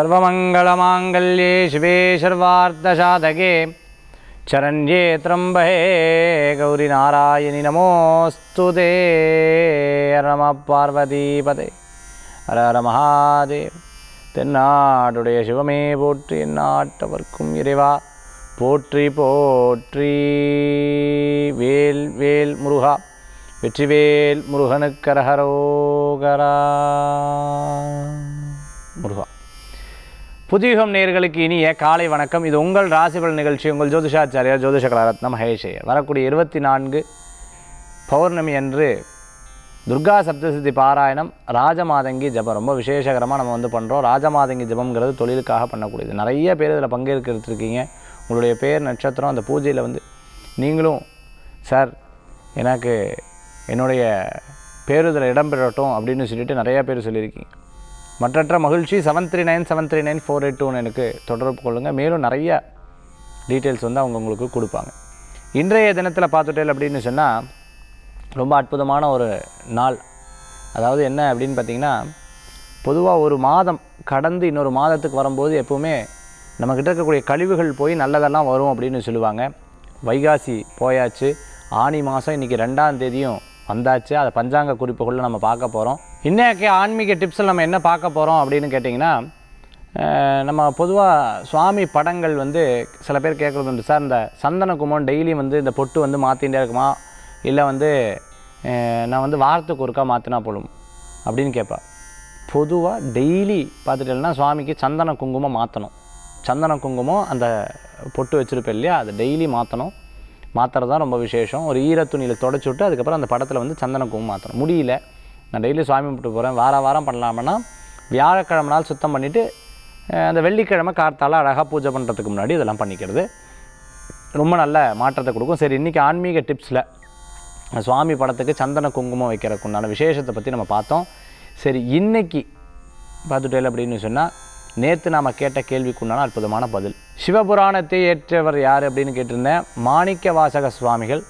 सर्वमङ्गलमाङ्गल्ये शिवे सर्वार्थसाधके चरण्ये त्र्यम्बहे गौरिनारायणि नमोऽस्तु ते रमः பார்வதிபதே ஹர ஹர மகாதேவ் தென்னாடுடைய சிவமே போற்றி எந்நாட்டவர்க்கும் இறைவா போற்றி போற்றி வேல் வேல் முருகா வெற்றிவேல் முருகனுக்கரகரோகரா புதியுகம் நேர்களுக்கு இனிய காலை வணக்கம் இது உங்கள் ராசிபல் நிகழ்ச்சி உங்கள் ஜோதிஷாச்சாரியார் ஜோதிஷ கலாரத்னம் ஹயேஷயர் வரக்கூடிய இருபத்தி நான்கு பௌர்ணமி அன்று துர்கா சப்தசதி பாராயணம் ராஜமாதங்கி ஜபம் ரொம்ப விசேஷகரமாக நம்ம வந்து பண்ணுறோம் ராஜமாதங்கி ஜபம்ங்கிறது தொழிலுக்காக பண்ணக்கூடியது நிறைய பேர் இதில் பங்கேற்கிறதுருக்கீங்க உங்களுடைய பேர் நட்சத்திரம் அந்த பூஜையில் வந்து நீங்களும் சார் எனக்கு என்னுடைய பேருதில் இடம்பெறட்டும் அப்படின்னு சொல்லிட்டு நிறையா பேர் சொல்லியிருக்கீங்க மற்றற்ற மகிழ்ச்சி seven three nine seven three nine four eight two எனக்கு தொடர்பு கொள்ளுங்கள் மேலும் நிறைய டீட்டெயில்ஸ் வந்து அவங்க உங்களுக்கு கொடுப்பாங்க இன்றைய தினத்தில் பார்த்துட்டேன் அப்படின்னு சொன்னால் ரொம்ப அற்புதமான ஒரு நாள் அதாவது என்ன அப்படின்னு பார்த்திங்கன்னா பொதுவாக ஒரு மாதம் கடந்து இன்னொரு மாதத்துக்கு வரும்போது எப்போவுமே நம்மக்கிட்ட இருக்கக்கூடிய கழிவுகள் போய் நல்லதெல்லாம் வரும் அப்படின்னு சொல்லுவாங்க வைகாசி போயாச்சு ஆணி மாதம் இன்றைக்கி ரெண்டாம் தேதியும் வந்தாச்சு அதை பஞ்சாங்க குறிப்புகளில் நம்ம பார்க்க போகிறோம் இன்றைக்கி ஆன்மீக டிப்ஸில் நம்ம என்ன பார்க்க போகிறோம் அப்படின்னு கேட்டிங்கன்னா நம்ம பொதுவாக சுவாமி படங்கள் வந்து சில பேர் கேட்குறது உண்டு சார் இந்த சந்தனக்குமோன் டெய்லி வந்து இந்த பொட்டு வந்து மாற்றிகிட்டே இருக்குமா இல்லை வந்து நான் வந்து வாரத்துக்கு ஒருக்கா மாற்றினா போலும் அப்படின்னு கேட்பேன் பொதுவாக டெய்லி பார்த்துட்டேன்னா சுவாமிக்கு சந்தன குங்குமம் மாற்றணும் சந்தன குங்குமம் அந்த பொட்டு வச்சுருப்பேன் இல்லையா அதை டெய்லி மாற்றணும் மாற்றுறது தான் ரொம்ப விசேஷம் ஒரு ஈரத்துணியில் தொடச்சி விட்டு அதுக்கப்புறம் அந்த படத்தில் வந்து சந்தன குங்குமம் மாற்றணும் முடியல நான் டெய்லி சுவாமி கும்பிட்டு போகிறேன் வார வாரம் பண்ணலாம்னா வியாழக்கிழமை நாள் சுத்தம் பண்ணிவிட்டு அந்த வெள்ளிக்கிழமை காற்றால் அழகாக பூஜை பண்ணுறதுக்கு முன்னாடி இதெல்லாம் பண்ணிக்கிறது ரொம்ப நல்ல மாற்றத்தை கொடுக்கும் சரி இன்றைக்கி ஆன்மீக டிப்ஸில் சுவாமி படத்துக்கு சந்தன குங்குமம் வைக்கிறதுக்கு உண்டான விசேஷத்தை பற்றி நம்ம பார்த்தோம் சரி இன்றைக்கி பார்த்துட்டேல் அப்படின்னு சொன்னால் நேற்று நாம் கேட்ட கேள்விக்குண்டான அற்புதமான பதில் சிவபுராணத்தை ஏற்றவர் யார் அப்படின்னு கேட்டிருந்தேன் மாணிக்க வாசக சுவாமிகள்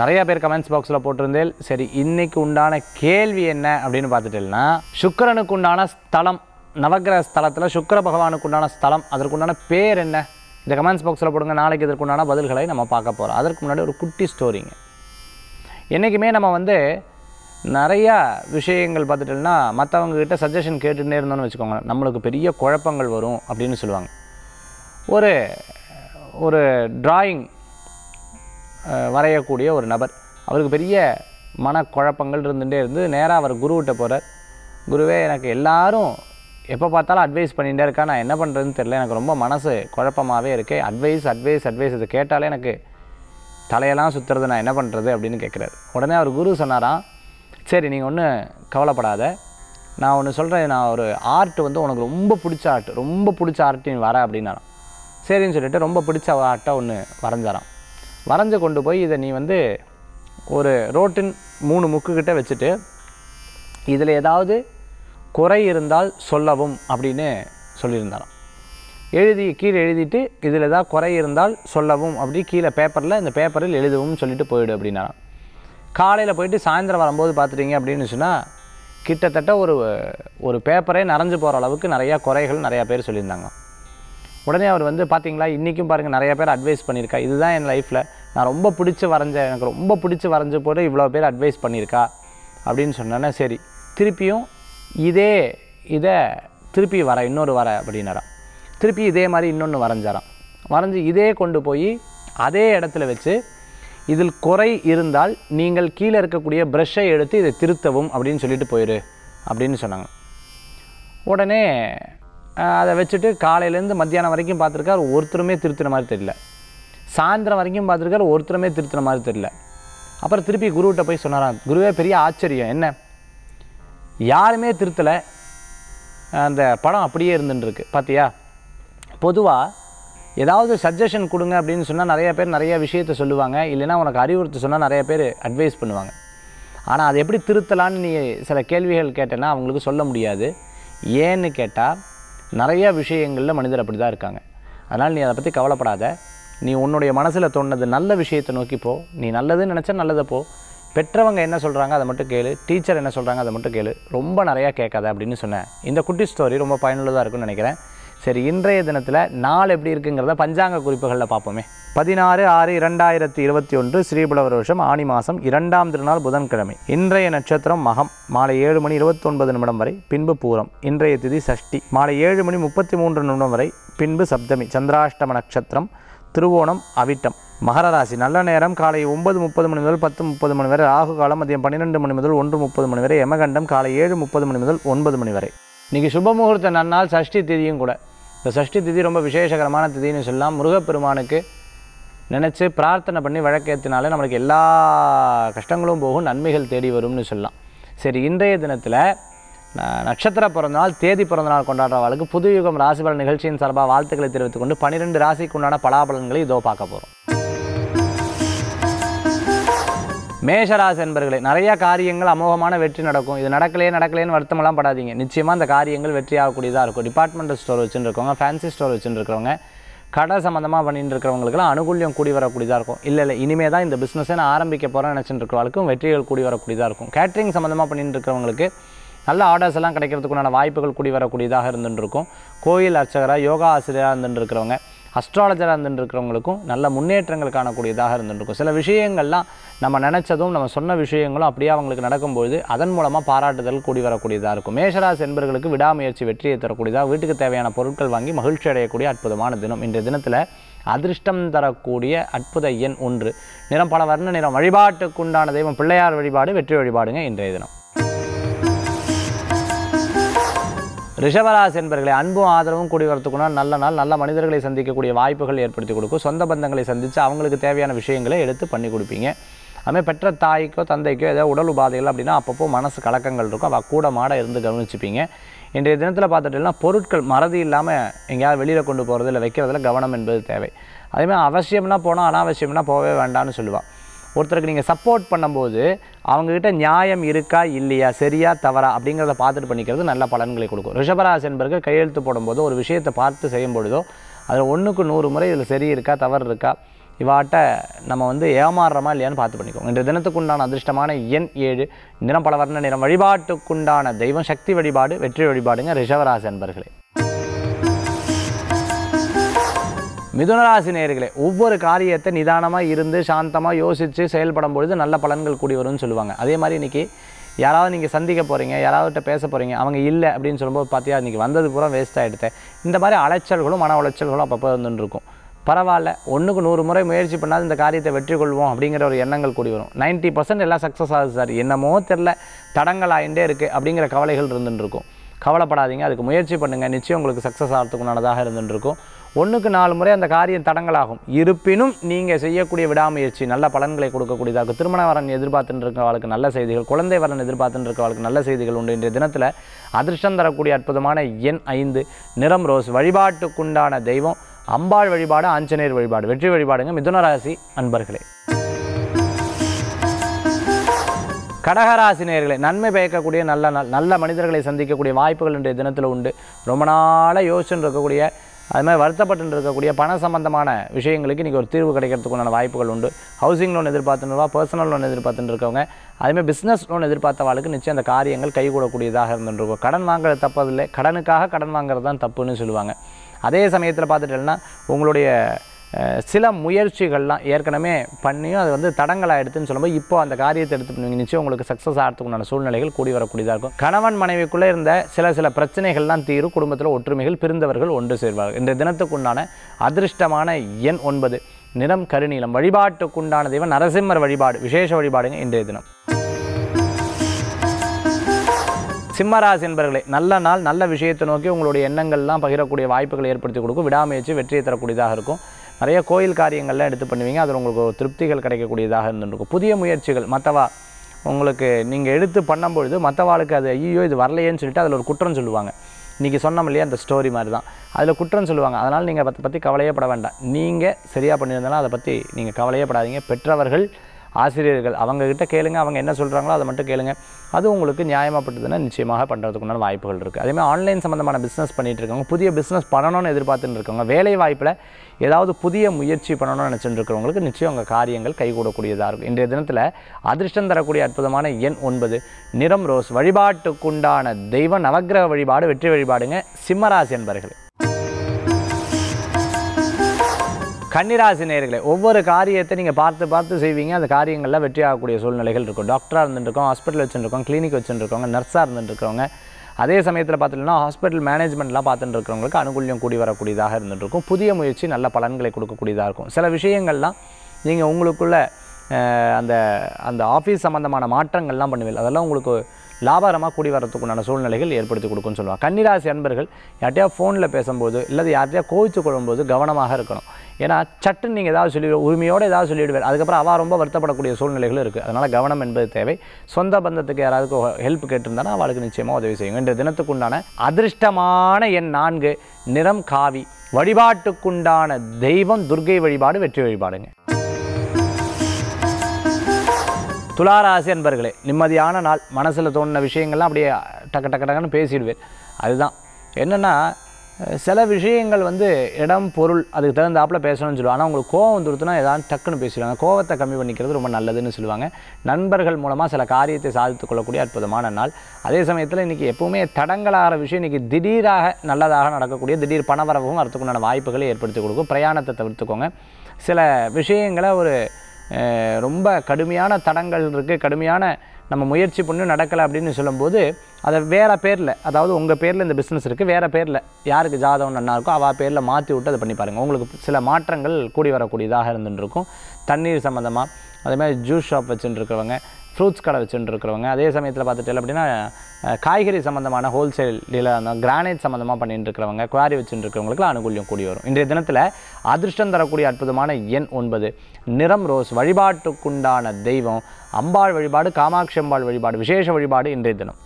நிறைய பேர் கமெண்ட்ஸ் பாக்ஸில் போட்டிருந்தேன் சரி இன்னைக்கு உண்டான கேள்வி என்ன அப்படின்னு பார்த்துட்டேன்னா சுக்கரனுக்கு உண்டான ஸ்தலம் நவகிரக ஸ்தலத்தில் சுக்கர பகவானுக்கு உண்டான ஸ்தலம் அதற்குண்டான பேர் என்ன இந்த கமெண்ட்ஸ் பாக்ஸில் போடுங்க நாளைக்கு இதற்குண்டான பதில்களை நம்ம பார்க்க போகிறோம் அதற்கு முன்னாடி ஒரு குட்டி ஸ்டோரிங்க என்றைக்குமே நம்ம வந்து நிறையா விஷயங்கள் பார்த்துட்டோம்னா மற்றவங்ககிட்ட சஜஷன் கேட்டுகிட்டே இருந்தோம்னு வச்சுக்கோங்க நம்மளுக்கு பெரிய குழப்பங்கள் வரும் அப்படின்னு சொல்லுவாங்க ஒரு ஒரு ட்ராயிங் வரையக்கூடிய ஒரு நபர் அவருக்கு பெரிய மனக்குழப்பங்கள் இருந்துகிட்டே இருந்து நேராக அவர் குருவிட்ட போகிறார் குருவே எனக்கு எல்லாரும் எப்போ பார்த்தாலும் அட்வைஸ் பண்ணிகிட்டே இருக்கா நான் என்ன பண்ணுறதுன்னு தெரில எனக்கு ரொம்ப மனசு குழப்பமாகவே இருக்குது அட்வைஸ் அட்வைஸ் அட்வைஸ் இது கேட்டாலே எனக்கு தலையெல்லாம் சுற்றுறது நான் என்ன பண்ணுறது அப்படின்னு கேட்குறாரு உடனே அவர் குரு சொன்னாராம் சரி நீங்கள் ஒன்றும் கவலைப்படாத நான் ஒன்று சொல்கிறேன் நான் ஒரு ஆர்ட் வந்து உனக்கு ரொம்ப பிடிச்ச ஆர்ட் ரொம்ப பிடிச்ச ஆர்ட் நீ வர அப்படின்னாராம் சரின்னு சொல்லிட்டு ரொம்ப பிடிச்ச ஆர்ட்டை ஒன்று வரைஞ்சாராம் வரைஞ்சு கொண்டு போய் இதை நீ வந்து ஒரு ரோட்டின் மூணு முக்குக்கிட்ட வச்சுட்டு இதில் ஏதாவது குறை இருந்தால் சொல்லவும் அப்படின்னு சொல்லியிருந்தாராம் எழுதி கீழே எழுதிட்டு இதில் ஏதாவது குறை இருந்தால் சொல்லவும் அப்படி கீழே பேப்பரில் இந்த பேப்பரில் எழுதவும் சொல்லிட்டு போயிடு அப்படின்னாராம் காலையில் போயிட்டு சாயந்தரம் வரும்போது பார்த்துட்டீங்க அப்படின்னு சொன்னால் கிட்டத்தட்ட ஒரு ஒரு பேப்பரே நிறைஞ்சு போகிற அளவுக்கு நிறையா குறைகள் நிறையா பேர் சொல்லியிருந்தாங்க உடனே அவர் வந்து பார்த்தீங்களா இன்றைக்கும் பாருங்கள் நிறையா பேர் அட்வைஸ் பண்ணியிருக்கா இதுதான் என் லைஃப்பில் நான் ரொம்ப பிடிச்சி வரைஞ்சேன் எனக்கு ரொம்ப பிடிச்சி வரைஞ்ச போது இவ்வளோ பேர் அட்வைஸ் பண்ணியிருக்கா அப்படின்னு சொன்னேன்னா சரி திருப்பியும் இதே இதை திருப்பி வர இன்னொரு வர அப்படின்னாரா திருப்பி இதே மாதிரி இன்னொன்று வரைஞ்சாராம் வரைஞ்சி இதே கொண்டு போய் அதே இடத்துல வச்சு இதில் குறை இருந்தால் நீங்கள் கீழே இருக்கக்கூடிய ப்ரெஷ்ஷை எடுத்து இதை திருத்தவும் அப்படின்னு சொல்லிட்டு போயிடு அப்படின்னு சொன்னாங்க உடனே அதை வச்சுட்டு காலையிலேருந்து மத்தியானம் வரைக்கும் பார்த்துருக்காரு ஒருத்தருமே திருத்தின மாதிரி தெரியல சாயந்தரம் வரைக்கும் பார்த்துருக்காரு ஒருத்தருமே திருத்துற மாதிரி தெரியல அப்புறம் திருப்பி குருவிட்ட போய் சொன்னாராம் குருவே பெரிய ஆச்சரியம் என்ன யாருமே திருத்தலை அந்த படம் அப்படியே இருந்துட்டுருக்கு பார்த்தியா பொதுவாக ஏதாவது சஜஷன் கொடுங்க அப்படின்னு சொன்னால் நிறைய பேர் நிறைய விஷயத்த சொல்லுவாங்க இல்லைனா உனக்கு அறிவுறுத்த சொன்னால் நிறைய பேர் அட்வைஸ் பண்ணுவாங்க ஆனால் அதை எப்படி திருத்தலான்னு நீ சில கேள்விகள் கேட்டேன்னா அவங்களுக்கு சொல்ல முடியாது ஏன்னு கேட்டால் நிறைய விஷயங்களில் மனிதர் அப்படி தான் இருக்காங்க அதனால் நீ அதை பற்றி கவலைப்படாத நீ உன்னுடைய மனசில் தோணுது நல்ல விஷயத்தை நோக்கி போ நீ நல்லதுன்னு நினச்சா நல்லதை போ பெற்றவங்க என்ன சொல்கிறாங்க அதை மட்டும் கேளு டீச்சர் என்ன சொல்கிறாங்க அதை மட்டும் கேளு ரொம்ப நிறையா கேட்காத அப்படின்னு சொன்னேன் இந்த குட்டி ஸ்டோரி ரொம்ப பயனுள்ளதாக இருக்கும்னு நினைக்கிறேன் சரி இன்றைய தினத்தில் நாள் எப்படி இருக்குங்கிறத பஞ்சாங்க குறிப்புகளில் பார்ப்போமே பதினாறு ஆறு இரண்டாயிரத்தி இருபத்தி ஒன்று ஸ்ரீபுலவர் வருஷம் ஆணி மாதம் இரண்டாம் திருநாள் புதன்கிழமை இன்றைய நட்சத்திரம் மகம் மாலை ஏழு மணி இருபத்தொன்பது நிமிடம் வரை பின்பு பூரம் இன்றைய திதி சஷ்டி மாலை ஏழு மணி முப்பத்தி மூன்று நிமிடம் வரை பின்பு சப்தமி சந்திராஷ்டம நட்சத்திரம் திருவோணம் அவிட்டம் மகர ராசி நல்ல நேரம் காலை ஒன்பது முப்பது மணி முதல் பத்து முப்பது மணி வரை ராகு காலம் மதியம் பன்னிரெண்டு மணி முதல் ஒன்று முப்பது மணி வரை எமகண்டம் காலை ஏழு முப்பது மணி முதல் ஒன்பது மணி வரை இன்றைக்கி முகூர்த்த நன்னால் சஷ்டி திதியும் கூட இந்த சஷ்டி திதி ரொம்ப விசேஷகரமான திதின்னு சொல்லலாம் முருகப்பெருமானுக்கு நினச்சி பிரார்த்தனை பண்ணி வழக்கேற்றினாலே நம்மளுக்கு எல்லா கஷ்டங்களும் போகும் நன்மைகள் தேடி வரும்னு சொல்லலாம் சரி இன்றைய தினத்தில் நட்சத்திர பிறந்தநாள் தேதி பிறந்தநாள் கொண்டாடுறவளுக்கு புது யுகம் பலன் நிகழ்ச்சியின் சார்பாக வாழ்த்துக்களை தெரிவித்துக் கொண்டு பன்னிரெண்டு ராசிக்கு உண்டான பலாபலன்களை இதோ பார்க்க போகிறோம் மேஷராசி என்பர்களே நிறைய காரியங்கள் அமோகமான வெற்றி நடக்கும் இது நடக்கலையே நடக்கலையேன்னு வருத்தமெல்லாம் படாதீங்க நிச்சயமாக அந்த காரியங்கள் வெற்றியாகக்கூடியதாக இருக்கும் டிபார்ட்மெண்டல் ஸ்டோர் வச்சுருக்கவங்க ஃபேன்சி ஸ்டோர் வச்சுருக்கிறவங்க கடை சம்மந்தமாக பண்ணிட்டு இருக்கிறவங்களுக்குலாம் அனுகூல்யம் கூடி வரக்கூடியதாக இருக்கும் இல்லை இல்லை இனிமேல் தான் இந்த பிஸ்னஸை நான் ஆரம்பிக்க போகிறேன் நினச்சிட்டு இருக்கிறவங்களுக்கும் வெற்றிகள் கூடி வரக்கூடியதாக இருக்கும் கேட்ரிங் சம்மந்தமாக பண்ணிட்டு இருக்கிறவங்களுக்கு நல்ல ஆர்டர்ஸ் எல்லாம் கிடைக்கிறதுக்குண்டான வாய்ப்புகள் கூடி வரக்கூடியதாக இருந்துருக்கும் கோயில் அர்ச்சகராக யோகா ஆசிரியராக இருந்துருக்கிறவங்க அஸ்ட்ராலஜராக இருந்துருக்கிறவங்களுக்கும் நல்ல முன்னேற்றங்கள் காணக்கூடியதாக இருந்துருக்கும் சில விஷயங்கள்லாம் நம்ம நினச்சதும் நம்ம சொன்ன விஷயங்களும் அப்படியே அவங்களுக்கு நடக்கும்பொழுது அதன் மூலமாக பாராட்டுதல் கூடி வரக்கூடியதாக இருக்கும் மேஷராசி என்பர்களுக்கு விடாமுயற்சி வெற்றியை தரக்கூடியதாக வீட்டுக்கு தேவையான பொருட்கள் வாங்கி மகிழ்ச்சி அடையக்கூடிய அற்புதமான தினம் இன்றைய தினத்தில் அதிர்ஷ்டம் தரக்கூடிய அற்புத எண் ஒன்று நிறம் பல வர்ண நிறம் வழிபாட்டுக்குண்டான தெய்வம் பிள்ளையார் வழிபாடு வெற்றி வழிபாடுங்க இன்றைய தினம் ரிஷபராசி என்பர்களை அன்பும் ஆதரவும் கூடி வரத்துக்குனா நல்ல நாள் நல்ல மனிதர்களை சந்திக்கக்கூடிய வாய்ப்புகள் ஏற்படுத்தி கொடுக்கும் சொந்த பந்தங்களை சந்தித்து அவங்களுக்கு தேவையான விஷயங்களை எடுத்து பண்ணி கொடுப்பீங்க அதுமாதிரி பெற்ற தாய்க்கோ தந்தைக்கோ ஏதோ உடல் உபாதைகள் அப்படின்னா அப்பப்போ மனசு கலக்கங்கள் இருக்கும் அவள் கூட மாட இருந்து கவனிச்சுப்பீங்க இன்றைய தினத்தில் பார்த்துட்டோம்னா பொருட்கள் மறதி இல்லாமல் எங்கேயாவது வெளியில் கொண்டு போகிறது இல்லை வைக்கிறதுல கவனம் என்பது தேவை அதேமாதிரி அவசியம்னா போனால் அனாவசியம்னா போகவே வேண்டாம்னு சொல்லுவாள் ஒருத்தருக்கு நீங்கள் சப்போர்ட் பண்ணும்போது அவங்கக்கிட்ட நியாயம் இருக்கா இல்லையா சரியா தவறா அப்படிங்கிறத பார்த்துட்டு பண்ணிக்கிறது நல்ல பலன்களை கொடுக்கும் ரிஷபராஜ் என்பர்கள் கையெழுத்து போடும்போதோ ஒரு விஷயத்தை பார்த்து செய்யும் பொழுதோ அதில் ஒன்றுக்கு நூறு முறை இதில் சரி இருக்கா தவறு இருக்கா இவாட்ட நம்ம வந்து ஏமாறுறமா இல்லையான்னு பார்த்து பண்ணிக்கோங்க இன்றைய தினத்துக்குண்டான அதிர்ஷ்டமான எண் ஏழு நிறம் பல வர்ண நிறம் வழிபாட்டுக்குண்டான தெய்வம் சக்தி வழிபாடு வெற்றி வழிபாடுங்க ரிஷவராசி அன்பர்களே மிதுனராசி நேர்களே ஒவ்வொரு காரியத்தை நிதானமாக இருந்து சாந்தமாக யோசித்து செயல்படும் பொழுது நல்ல பலன்கள் கூடி வரும்னு சொல்லுவாங்க அதே மாதிரி இன்றைக்கி யாராவது நீங்கள் சந்திக்க போகிறீங்க யாராவது பேச போகிறீங்க அவங்க இல்லை அப்படின்னு சொல்லும்போது பார்த்தியா இன்றைக்கி வந்தது பூரா வேஸ்ட் ஆகிடுது இந்த மாதிரி அலைச்சல்களும் மன உளைச்சல்களும் அப்பப்போ வந்துருக்கும் பரவாயில்ல ஒன்றுக்கு நூறு முறை முயற்சி பண்ணாது இந்த காரியத்தை வெற்றி கொள்வோம் அப்படிங்கிற ஒரு எண்ணங்கள் கூடி வரும் நைன்ட்டி பர்சன்ட் எல்லாம் சக்ஸஸ் ஆகுது சார் என்னமோ தெரில தடங்கள் ஆகிட்டே இருக்குது அப்படிங்கிற கவலைகள் இருந்துருக்கும் கவலைப்படாதீங்க அதுக்கு முயற்சி பண்ணுங்கள் நிச்சயம் உங்களுக்கு சக்ஸஸ் ஆகிறதுக்குண்டானதாக இருந்துருக்கும் ஒன்றுக்கு நாலு முறை அந்த காரியம் தடங்களாகும் இருப்பினும் நீங்கள் செய்யக்கூடிய விடாமுயற்சி நல்ல பலன்களை கொடுக்கக்கூடியதாக திருமண வரன் எதிர்பார்த்துருக்கவளுக்கு நல்ல செய்திகள் குழந்தை வரன் எதிர்பார்த்துருக்கவளுக்கு நல்ல செய்திகள் உண்டு இன்றைய தினத்தில் அதிர்ஷ்டம் தரக்கூடிய அற்புதமான எண் ஐந்து நிறம் ரோஸ் வழிபாட்டுக்குண்டான தெய்வம் அம்பாள் வழிபாடு ஆஞ்சநேயர் வழிபாடு வெற்றி வழிபாடுங்க மிதுனராசி அன்பர்களே கடகராசி நன்மை பயக்கக்கூடிய நல்ல நல்ல மனிதர்களை சந்திக்கக்கூடிய வாய்ப்புகள் இன்றைய தினத்தில் உண்டு ரொம்ப நாளாக யோசிச்சுன்னு இருக்கக்கூடிய அது மாதிரி வருத்தப்பட்டு இருக்கக்கூடிய பண சம்பந்தமான விஷயங்களுக்கு இன்றைக்கி ஒரு தீர்வு கிடைக்கிறதுக்குண்டான வாய்ப்புகள் உண்டு ஹவுசிங் லோன் எதிர்பார்த்துருவா பர்சனல் லோன் எதிர்பார்த்துட்டு இருக்கவங்க அதுமாதிரி பிஸ்னஸ் லோன் வாழ்க்கை நிச்சயம் அந்த காரியங்கள் கைகூடக்கூடியதாக இருந்துருக்கும் கடன் வாங்குறது தப்பதில்லை கடனுக்காக கடன் வாங்குறது தான் தப்புன்னு சொல்லுவாங்க அதே சமயத்தில் பார்த்துட்டேன்னா உங்களுடைய சில முயற்சிகள்லாம் ஏற்கனவே பண்ணியும் அது வந்து தடங்களாக எடுத்துன்னு சொல்லும்போது இப்போ அந்த காரியத்தை எடுத்து பண்ணுவீங்க நிச்சயம் உங்களுக்கு சக்ஸஸ் ஆகிறதுக்குண்டான சூழ்நிலைகள் கூடி வரக்கூடியதாக இருக்கும் கணவன் மனைவிக்குள்ளே இருந்த சில சில பிரச்சனைகள்லாம் தீரும் குடும்பத்தில் ஒற்றுமைகள் பிரிந்தவர்கள் ஒன்று சேர்வார்கள் இந்த தினத்துக்குண்டான அதிர்ஷ்டமான எண் ஒன்பது நிறம் கருநீளம் வழிபாட்டுக்குண்டான தெய்வம் நரசிம்மர் வழிபாடு விசேஷ வழிபாடுங்க இன்றைய தினம் சிம்மராசி என்பர்களே நல்ல நாள் நல்ல விஷயத்தை நோக்கி உங்களுடைய எண்ணங்கள்லாம் பகிரக்கூடிய வாய்ப்புகளை ஏற்படுத்தி கொடுக்கும் விடாமுயற்சி வெற்றியை தரக்கூடியதாக இருக்கும் நிறைய கோயில் காரியங்கள்லாம் எடுத்து பண்ணுவீங்க அதில் உங்களுக்கு திருப்திகள் கிடைக்கக்கூடியதாக இருந்துருக்கும் புதிய முயற்சிகள் மற்றவா உங்களுக்கு நீங்கள் எடுத்து பண்ணும்பொழுது மற்றவாளுக்கு அது ஐயோ இது வரலையேன்னு சொல்லிட்டு அதில் ஒரு குற்றம் சொல்லுவாங்க இன்றைக்கி சொன்னோம் இல்லையா அந்த ஸ்டோரி மாதிரி தான் அதில் குற்றம் சொல்லுவாங்க அதனால் நீங்கள் அதை பற்றி கவலையே பட வேண்டாம் நீங்கள் சரியாக பண்ணியிருந்தாலும் அதை பற்றி நீங்கள் கவலையே படாதீங்க பெற்றவர்கள் ஆசிரியர்கள் அவங்கக்கிட்ட கேளுங்க அவங்க என்ன சொல்கிறாங்களோ அதை மட்டும் கேளுங்க அது உங்களுக்கு நியாயமாகப்பட்டதுன்னா நிச்சயமாக பண்ணுறதுக்குண்டான வாய்ப்புகள் இருக்குது அதேமாதிரி ஆன்லைன் சம்மந்தமான பிஸ்னஸ் பண்ணிகிட்டு இருக்கவங்க புதிய பிஸ்னஸ் பண்ணணும்னு எதிர்பார்த்துட்டு இருக்கவங்க வேலை வாய்ப்பில் ஏதாவது புதிய முயற்சி பண்ணணும்னு நினச்சிட்டு இருக்கிறவங்களுக்கு நிச்சயம் உங்கள் காரியங்கள் கைகூடக்கூடியதாக இருக்கும் இன்றைய தினத்தில் அதிர்ஷ்டம் தரக்கூடிய அற்புதமான எண் ஒன்பது நிறம் ரோஸ் வழிபாட்டுக்குண்டான தெய்வ நவகிரக வழிபாடு வெற்றி வழிபாடுங்க சிம்மராசி என்பர்கள் கன்னிராசி நேர்களை ஒவ்வொரு காரியத்தை நீங்கள் பார்த்து பார்த்து செய்வீங்க அந்த காரியங்களில் வெற்றி ஆகக்கூடிய சூழ்நிலைகள் இருக்கும் டாக்டராக இருந்துருக்கோம் ஹாஸ்பிட்டல் வச்சுருக்கோம் கிளினிக் வச்சுருக்கோங்க நர்ஸாக இருந்துருக்கவங்க அதே சமயத்தில் பார்த்துட்டோம்னா ஹாஸ்பிட்டல் மேனேஜ்மெண்ட்லாம் பார்த்துட்டு இருக்கிறவங்களுக்கு அனுகூலியம் கூடி வரக்கூடியதாக இருந்துருக்கும் புதிய முயற்சி நல்ல பலன்களை கொடுக்கக்கூடியதாக இருக்கும் சில விஷயங்கள்லாம் நீங்கள் உங்களுக்குள்ள அந்த அந்த ஆஃபீஸ் சம்மந்தமான மாற்றங்கள்லாம் பண்ணுவீங்க அதெல்லாம் உங்களுக்கு லாபாரமாக கூடி வரத்துக்குண்டான சூழ்நிலைகள் ஏற்படுத்தி கொடுக்கும்னு சொல்லுவாங்க கன்னிராசி அன்பர்கள் யார்ட்டையா ஃபோனில் பேசும்போது இல்லை யார்ட்டையா கோவித்து கொள்ளும்போது கவனமாக இருக்கணும் ஏன்னா சட்டுன்னு நீங்கள் ஏதாவது சொல்லி உரிமையோடு ஏதாவது சொல்லிவிடுவார் அதுக்கப்புறம் அவள் ரொம்ப வருத்தப்படக்கூடிய சூழ்நிலைகள் இருக்குது அதனால் கவனம் என்பது தேவை சொந்த பந்தத்துக்கு யாராவது ஹெல்ப் கேட்டிருந்தானா அவளுக்கு நிச்சயமாக உதவி செய்யும் இன்றைய தினத்துக்குண்டான அதிர்ஷ்டமான எண் நான்கு நிறம் காவி வழிபாட்டுக்குண்டான தெய்வம் துர்கை வழிபாடு வெற்றி வழிபாடுங்க துளாராசி அன்பர்களே நிம்மதியான நாள் மனசில் தோணின விஷயங்கள்லாம் அப்படியே டக்கு டக்கு டக்குன்னு பேசிடுவேன் அதுதான் என்னென்னா சில விஷயங்கள் வந்து இடம் பொருள் அதுக்கு தகுந்தாப்பில் பேசணும்னு சொல்லுவாங்க ஆனால் உங்களுக்கு கோவம் வந்துருத்துனா ஏதாவது டக்குன்னு பேசிடுவாங்க கோவத்தை கம்மி பண்ணிக்கிறது ரொம்ப நல்லதுன்னு சொல்லுவாங்க நண்பர்கள் மூலமாக சில காரியத்தை சாதித்து கொள்ளக்கூடிய அற்புதமான நாள் அதே சமயத்தில் இன்றைக்கி எப்போவுமே தடங்களாகிற விஷயம் இன்றைக்கி திடீராக நல்லதாக நடக்கக்கூடிய திடீர் பணவரவும் வரத்துக்குண்டான வாய்ப்புகளை ஏற்படுத்தி கொடுக்கும் பிரயாணத்தை தவிர்த்துக்கோங்க சில விஷயங்களை ஒரு ரொம்ப கடுமையான தடங்கள் இருக்குது கடுமையான நம்ம முயற்சி பண்ணி நடக்கலை அப்படின்னு சொல்லும்போது அதை வேறு பேரில் அதாவது உங்கள் பேரில் இந்த பிஸ்னஸ் இருக்குது வேறு பேரில் யாருக்கு ஜாதகம் நல்லா இருக்கோ அவள் பேரில் மாற்றி விட்டு அதை பண்ணி பாருங்கள் உங்களுக்கு சில மாற்றங்கள் கூடி வரக்கூடியதாக இருந்துருக்கும் தண்ணீர் சம்மந்தமாக அதேமாதிரி ஜூஸ் ஷாப் வச்சுட்டு இருக்கிறவங்க ஃப்ரூட்ஸ் கடை வச்சுட்டு இருக்கிறவங்க அதே சமயத்தில் பார்த்துட்டு அப்படின்னா காய்கறி சம்மந்தமான ஹோல்சேல் டீலர் அந்த கிரானைட் சம்மந்தமாக பண்ணிட்டு இருக்கிறவங்க குவாரி வச்சுட்டு இருக்கிறவங்களுக்குலாம் அனுகூலியம் கூடி வரும் இன்றைய தினத்தில் அதிர்ஷ்டம் தரக்கூடிய அற்புதமான எண் ஒன்பது நிறம் ரோஸ் வழிபாட்டுக்குண்டான தெய்வம் அம்பாள் வழிபாடு காமாட்சி அம்பாள் வழிபாடு விசேஷ வழிபாடு இன்றைய தினம்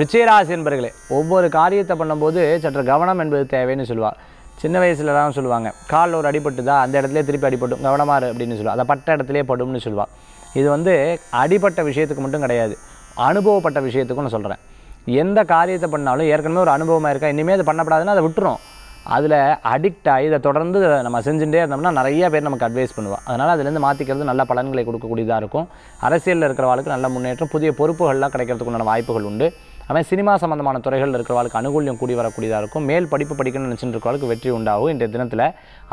விச்சயராசி என்பர்களே ஒவ்வொரு காரியத்தை பண்ணும்போது சற்று கவனம் என்பது தேவைன்னு சொல்லுவாள் சின்ன வயசில் தான் சொல்லுவாங்க காலில் ஒரு தான் அந்த இடத்துல திருப்பி அடிபட்டும் கவனமாக அப்படின்னு சொல்லுவாள் அதை பட்ட இடத்துலேயே படும்னு சொல்லுவாள் இது வந்து அடிப்பட்ட விஷயத்துக்கு மட்டும் கிடையாது அனுபவப்பட்ட விஷயத்துக்கும் நான் சொல்கிறேன் எந்த காரியத்தை பண்ணாலும் ஏற்கனவே ஒரு அனுபவமாக இருக்கா இனிமேல் அது பண்ணப்படாதுன்னா அதை விட்டுரும் அதில் அடிக்ட் ஆகி இதை தொடர்ந்து நம்ம செஞ்சுட்டே இருந்தோம்னா நிறைய பேர் நமக்கு அட்வைஸ் பண்ணுவாள் அதனால் அதுலேருந்து மாற்றிக்கிறது நல்ல பலன்களை கொடுக்கக்கூடியதாக இருக்கும் அரசியலில் இருக்கிறவளுக்கு நல்ல முன்னேற்றம் புதிய பொறுப்புகள்லாம் கிடைக்கிறதுக்குண்டான வாய்ப்புகள் உண்டு அவன் சினிமா சம்மந்தமான துறைகளில் இருக்கிறவர்களுக்கு அனுகூலியம் கூடி வரக்கூடியதாக இருக்கும் மேல் படிப்பு படிக்கணும்னு நினச்சிட்டு இருக்கிறவர்களுக்கு வெற்றி உண்டாகும் இன்றைய தினத்தில்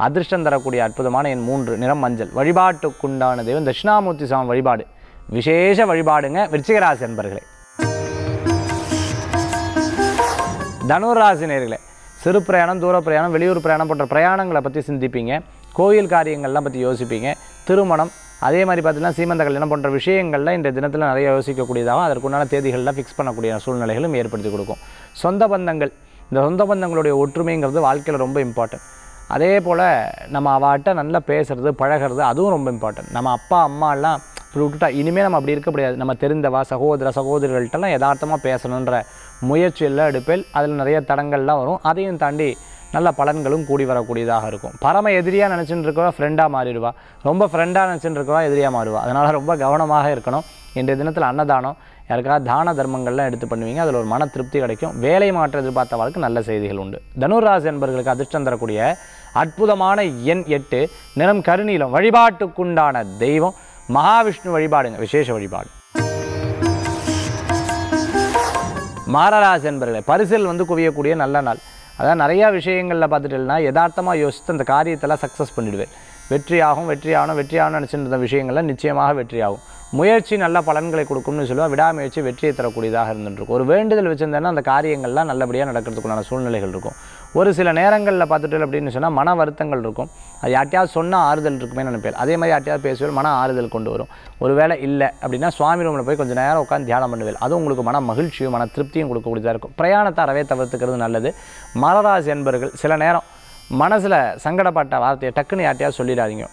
அதிர்ஷ்டம் தரக்கூடிய அற்புதமான என் மூன்று நிறம் மஞ்சள் வழிபாட்டுக்குண்டான தெய்வம் தட்சிணாமூர்த்தி சாமி வழிபாடு விசேஷ வழிபாடுங்க விருச்சிகராசி என்பர்களே தனுராசி நேர்களே சிறு பிரயாணம் தூர பிரயாணம் வெளியூர் பிரயாணம் போன்ற பிரயாணங்களை பற்றி சிந்திப்பீங்க கோயில் காரியங்கள்லாம் பற்றி யோசிப்பீங்க திருமணம் அதே மாதிரி பார்த்திங்கன்னா சீமந்த கல்யாணம் போன்ற விஷயங்கள்லாம் இந்த தினத்தில் நிறைய யோசிக்கக்கூடியதாகவும் அதற்குண்டான தேதிகளெலாம் ஃபிக்ஸ் பண்ணக்கூடிய சூழ்நிலைகளும் ஏற்படுத்தி கொடுக்கும் சொந்த பந்தங்கள் இந்த சொந்த பந்தங்களுடைய ஒற்றுமைங்கிறது வாழ்க்கையில் ரொம்ப இம்பார்ட்டன்ட் அதே போல் நம்ம அவாட்ட நல்லா பேசுகிறது பழகிறது அதுவும் ரொம்ப இம்பார்ட்டன்ட் நம்ம அப்பா அம்மாலாம் இப்படி விட்டுட்டா இனிமேல் நம்ம அப்படி இருக்க முடியாது நம்ம தெரிந்தவா சகோதர சகோதரிகள்கிட்டலாம் யதார்த்தமாக பேசணுன்ற முயற்சியெல்லாம் எடுப்பேன் அதில் நிறைய தடங்கள்லாம் வரும் அதையும் தாண்டி நல்ல பலன்களும் கூடி வரக்கூடியதாக இருக்கும் பரம எதிரியாக நினச்சின்னு இருக்கவா ஃப்ரெண்டாக மாறிடுவா ரொம்ப ஃப்ரெண்டாக நினச்சின்னு இருக்கவா எதிரியாக மாறுவா அதனால் ரொம்ப கவனமாக இருக்கணும் இன்றைய தினத்தில் அன்னதானம் யாருக்காவது தான தர்மங்கள்லாம் எடுத்து பண்ணுவீங்க அதில் ஒரு மன திருப்தி கிடைக்கும் வேலை மாற்ற வாழ்க்கை நல்ல செய்திகள் உண்டு தனுராசி என்பர்களுக்கு அதிர்ஷ்டம் தரக்கூடிய அற்புதமான எண் எட்டு நிறம் கருணீலம் வழிபாட்டுக்குண்டான தெய்வம் மகாவிஷ்ணு வழிபாடுங்க விசேஷ வழிபாடு மாரராசி என்பர்களை பரிசில் வந்து குவியக்கூடிய நல்ல நாள் அதான் நிறையா விஷயங்களில் பார்த்துட்டேன்னா யதார்த்தமாக யோசித்து அந்த காரியத்தெல்லாம் சக்ஸஸ் பண்ணிவிடுவேன் வெற்றி ஆகும் வெற்றி ஆகணும் வெற்றி ஆகணும்னு நினச்சிட்டு இருந்த விஷயங்கள்லாம் நிச்சயமாக வெற்றி ஆகும் முயற்சி நல்ல பலன்களை கொடுக்கும்னு சொல்லுவோம் விடாமுயற்சி வெற்றியை தரக்கூடியதாக இருந்துருக்கும் ஒரு வேண்டுதல் வச்சுருந்தேன்னா அந்த காரியங்கள்லாம் நல்லபடியாக நடக்கிறதுக்குள்ளான சூழ்நிலைகள் இருக்கும் ஒரு சில நேரங்களில் பார்த்துட்டு அப்படின்னு சொன்னால் மன வருத்தங்கள் இருக்கும் அது யார்ட்டையாவது சொன்னால் ஆறுதல் இருக்குமே நினைப்பேன் அதே மாதிரி யார்ட்டையாவது பேசுவேன் மன ஆறுதல் கொண்டு வரும் ஒரு வேளை இல்லை அப்படின்னா சுவாமி ரூமில் போய் கொஞ்சம் நேரம் உட்காந்து தியானம் பண்ணுவேன் அது உங்களுக்கு மன மகிழ்ச்சியும் மன திருப்தியும் கொடுக்கக்கூடியதாக இருக்கும் பிரயாணத்தை அறவே தவிர்த்துக்கிறது நல்லது மலராசி என்பர்கள் சில நேரம் மனசில் சங்கடப்பட்ட வார்த்தையை டக்குன்னு யார்ட்டையாவது சொல்லிடாதீங்க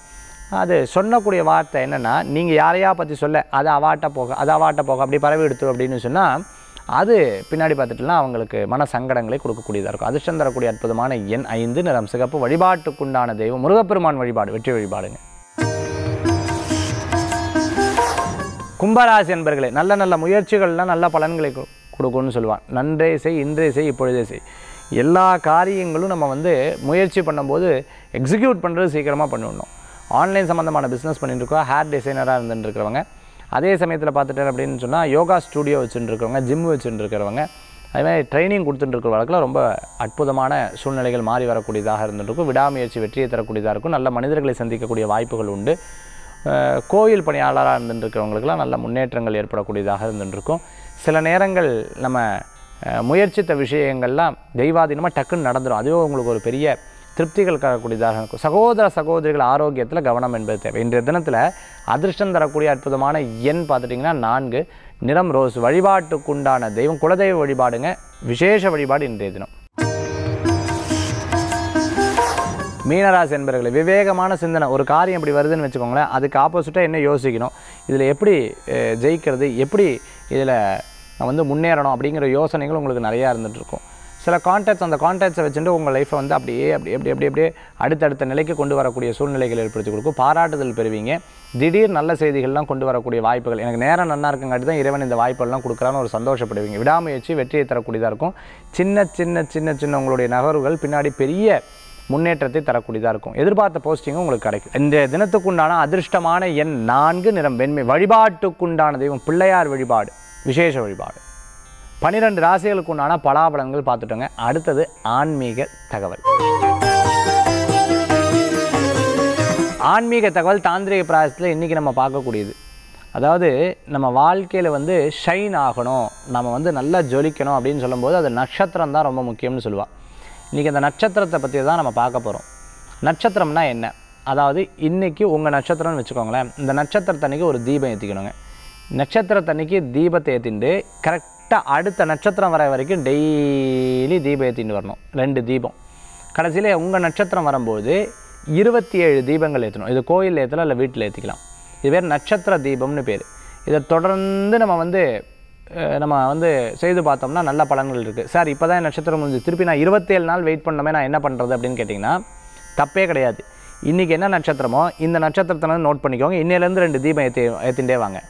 அது சொன்னக்கூடிய வார்த்தை என்னென்னா நீங்கள் யாரையா பற்றி சொல்ல அது அவாட்ட போக அது அவாட்ட போக அப்படி பரவி எடுத்துரும் அப்படின்னு சொன்னால் அது பின்னாடி பார்த்துட்டுலாம் அவங்களுக்கு மன சங்கடங்களை கொடுக்கக்கூடியதாக இருக்கும் அதிர்ஷ்டம் தரக்கூடிய அற்புதமான எண் ஐந்து நிறம் சிகப்பு வழிபாட்டுக்குண்டான தெய்வம் முருகப்பெருமான் வழிபாடு வெற்றி வழிபாடுங்க கும்பராசி என்பர்களே நல்ல நல்ல முயற்சிகள்லாம் நல்ல பலன்களை கொடுக்கும்னு சொல்லுவான் நன்றே செய் இன்றே செய் இப்பொழுதே செய் எல்லா காரியங்களும் நம்ம வந்து முயற்சி பண்ணும்போது எக்ஸிக்யூட் பண்ணுறது சீக்கிரமாக பண்ணிடணும் ஆன்லைன் சம்மந்தமான பிஸ்னஸ் பண்ணிட்டுருக்கோம் ஹேர் டிசைனராக இருந்துட்டுருக்கிறவங்க அதே சமயத்தில் பார்த்துட்டேன் அப்படின்னு சொன்னால் யோகா ஸ்டூடியோ வச்சுட்டுருக்கிறவங்க ஜிம் வச்சுட்டுருக்கிறவங்க அதுமாதிரி ட்ரைனிங் கொடுத்துட்டுருக்க வழக்கில் ரொம்ப அற்புதமான சூழ்நிலைகள் மாறி வரக்கூடியதாக இருந்துருக்கும் விடாமுயற்சி வெற்றியை தரக்கூடியதாக இருக்கும் நல்ல மனிதர்களை சந்திக்கக்கூடிய வாய்ப்புகள் உண்டு கோயில் பணியாளராக இருந்துருக்கிறவங்களுக்கெல்லாம் நல்ல முன்னேற்றங்கள் ஏற்படக்கூடியதாக இருந்துருக்கும் சில நேரங்கள் நம்ம முயற்சித்த விஷயங்கள்லாம் தெய்வாதீனமாக டக்குன்னு நடந்துடும் அதுவே உங்களுக்கு ஒரு பெரிய திருப்திகள் தரக்கூடியதாக இருக்கும் சகோதர சகோதரிகள் ஆரோக்கியத்தில் கவனம் என்பது தேவை இன்றைய தினத்தில் அதிர்ஷ்டம் தரக்கூடிய அற்புதமான எண் பார்த்துட்டிங்கன்னா நான்கு நிறம் ரோஸ் வழிபாட்டுக்குண்டான தெய்வம் குலதெய்வ வழிபாடுங்க விசேஷ வழிபாடு இன்றைய தினம் மீனராசி என்பர்களை விவேகமான சிந்தனை ஒரு காரியம் இப்படி வருதுன்னு வச்சுக்கோங்களேன் அதுக்கு ஆப்போசிட்டாக என்ன யோசிக்கணும் இதில் எப்படி ஜெயிக்கிறது எப்படி இதில் வந்து முன்னேறணும் அப்படிங்கிற யோசனைகள் உங்களுக்கு நிறையா இருந்துகிட்ருக்கும் சில காண்டாக்ட்ஸ் அந்த காண்டாக்ட்ஸை வச்சுட்டு உங்கள் லைஃப்பை வந்து அப்படியே அப்படி எப்படி எப்படி எப்படியே அடுத்தடுத்த நிலைக்கு கொண்டு வரக்கூடிய சூழ்நிலைகள் ஏற்படுத்தி கொடுக்கும் பாராட்டுதல் பெறுவீங்க திடீர் நல்ல செய்திகள்லாம் கொண்டு வரக்கூடிய வாய்ப்புகள் எனக்கு நேரம் நல்லா இருக்குங்காட்டி தான் இறைவன் இந்த வாய்ப்புகள்லாம் கொடுக்குறான்னு ஒரு சந்தோஷப்படுவீங்க விடாமுயற்சி வெற்றியை தரக்கூடியதாக இருக்கும் சின்ன சின்ன சின்ன சின்ன உங்களுடைய நகர்வுகள் பின்னாடி பெரிய முன்னேற்றத்தை தரக்கூடியதாக இருக்கும் எதிர்பார்த்த போஸ்டிங்கும் உங்களுக்கு கிடைக்கும் இந்த தினத்துக்குண்டான அதிர்ஷ்டமான எண் நான்கு நிறம் வெண்மை வழிபாட்டுக்குண்டான தெய்வம் பிள்ளையார் வழிபாடு விசேஷ வழிபாடு பன்னிரெண்டு ராசிகளுக்கு உண்டான பலாபலன்கள் பார்த்துட்டோங்க அடுத்தது ஆன்மீக தகவல் ஆன்மீக தகவல் தாந்திரிக பிராயசத்தில் இன்றைக்கி நம்ம பார்க்கக்கூடியது அதாவது நம்ம வாழ்க்கையில் வந்து ஷைன் ஆகணும் நம்ம வந்து நல்லா ஜொலிக்கணும் அப்படின்னு சொல்லும்போது அது நட்சத்திரம் தான் ரொம்ப முக்கியம்னு சொல்லுவாள் இன்றைக்கி அந்த நட்சத்திரத்தை பற்றி தான் நம்ம பார்க்க போகிறோம் நட்சத்திரம்னா என்ன அதாவது இன்றைக்கி உங்கள் நட்சத்திரம்னு வச்சுக்கோங்களேன் இந்த நட்சத்திரத்தன்னைக்கு ஒரு தீபம் ஏற்றிக்கணுங்க நட்சத்திரத்தன்னைக்கு தீபத்தை ஏற்றிட்டு கரெக்ட் கரெக்டாக அடுத்த நட்சத்திரம் வர வரைக்கும் டெய்லி தீபம் ஏற்றிட்டு வரணும் ரெண்டு தீபம் கடைசியில் உங்கள் நட்சத்திரம் வரும்போது இருபத்தி ஏழு தீபங்கள் ஏற்றணும் இது கோயில் ஏற்றலாம் இல்லை வீட்டில் ஏற்றிக்கலாம் இது பேர் நட்சத்திர தீபம்னு பேர் இதை தொடர்ந்து நம்ம வந்து நம்ம வந்து செய்து பார்த்தோம்னா நல்ல பலன்கள் இருக்குது சார் இப்போ தான் நட்சத்திரம் முடிஞ்சு திருப்பி நான் இருபத்தேழு நாள் வெயிட் பண்ணோமே நான் என்ன பண்ணுறது அப்படின்னு கேட்டிங்கன்னா தப்பே கிடையாது இன்றைக்கி என்ன நட்சத்திரமோ இந்த நட்சத்திரத்தை நோட் பண்ணிக்கோங்க இன்னிலேருந்து ரெண்டு தீபம் ஏற்றி ஏற்றிண்டே வாங்க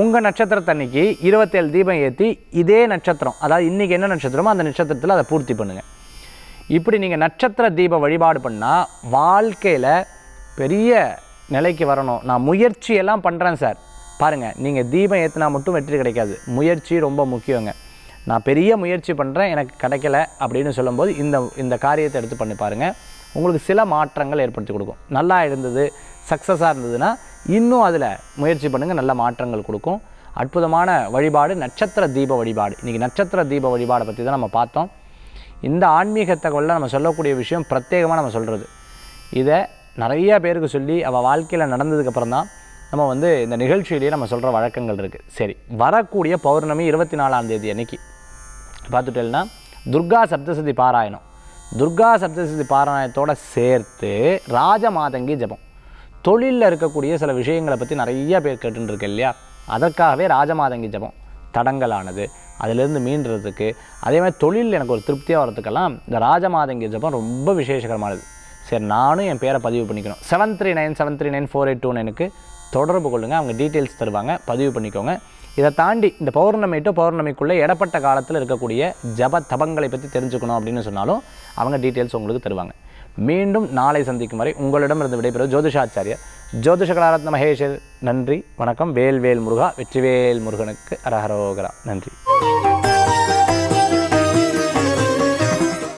உங்கள் நட்சத்திரத்தன்னைக்கு இருபத்தேழு தீபம் ஏற்றி இதே நட்சத்திரம் அதாவது இன்றைக்கி என்ன நட்சத்திரமோ அந்த நட்சத்திரத்தில் அதை பூர்த்தி பண்ணுங்கள் இப்படி நீங்கள் நட்சத்திர தீப வழிபாடு பண்ணால் வாழ்க்கையில் பெரிய நிலைக்கு வரணும் நான் முயற்சியெல்லாம் பண்ணுறேன் சார் பாருங்கள் நீங்கள் தீபம் ஏற்றினா மட்டும் வெற்றி கிடைக்காது முயற்சி ரொம்ப முக்கியங்க நான் பெரிய முயற்சி பண்ணுறேன் எனக்கு கிடைக்கல அப்படின்னு சொல்லும்போது இந்த இந்த காரியத்தை எடுத்து பண்ணி பாருங்கள் உங்களுக்கு சில மாற்றங்கள் ஏற்படுத்தி கொடுக்கும் நல்லா இருந்தது சக்ஸஸாக இருந்ததுன்னா இன்னும் அதில் முயற்சி பண்ணுங்கள் நல்ல மாற்றங்கள் கொடுக்கும் அற்புதமான வழிபாடு நட்சத்திர தீப வழிபாடு இன்றைக்கி நட்சத்திர தீப வழிபாடை பற்றி தான் நம்ம பார்த்தோம் இந்த ஆன்மீக தகவலில் நம்ம சொல்லக்கூடிய விஷயம் பிரத்யேகமாக நம்ம சொல்கிறது இதை நிறையா பேருக்கு சொல்லி அவள் வாழ்க்கையில் நடந்ததுக்கப்புறம் தான் நம்ம வந்து இந்த நிகழ்ச்சியிலேயே நம்ம சொல்கிற வழக்கங்கள் இருக்குது சரி வரக்கூடிய பௌர்ணமி இருபத்தி நாலாம் தேதி அன்னைக்கு பார்த்துட்டேன்னா துர்கா சப்தசதி பாராயணம் துர்கா சப்தசதி பாராயணத்தோடு சேர்த்து ராஜமாதங்கி ஜபம் தொழிலில் இருக்கக்கூடிய சில விஷயங்களை பற்றி நிறைய பேர் கேட்டுருக்கேன் இல்லையா அதற்காகவே ராஜமாதங்கி ஜபம் தடங்கலானது அதிலிருந்து மீண்டுறதுக்கு அதேமாதிரி தொழில் எனக்கு ஒரு திருப்தியாக வரதுக்கெல்லாம் இந்த ராஜமாதங்கி ஜபம் ரொம்ப விசேஷகரமானது சரி நானும் என் பேரை பதிவு பண்ணிக்கணும் seven three nine seven three nine four eight two நைனுக்கு தொடர்பு கொள்ளுங்கள் அவங்க டீட்டெயில்ஸ் தருவாங்க பதிவு பண்ணிக்கோங்க இதை தாண்டி இந்த பௌர்ணமி டு பௌர்ணமிக்குள்ளே இடப்பட்ட காலத்தில் இருக்கக்கூடிய ஜப தபங்களை பற்றி தெரிஞ்சுக்கணும் அப்படின்னு சொன்னாலும் அவங்க டீட்டெயில்ஸ் உங்களுக்கு தருவாங்க மீண்டும் நாளை சந்திக்கும் வரை உங்களிடமிருந்து விடைபெறுவது ஜோதிஷாச்சாரியர் ஜோதிஷகலாரத்ன மகேஷர் நன்றி வணக்கம் வேல்வேல் முருகா வெற்றிவேல் முருகனுக்கு அரஹரோகரா நன்றி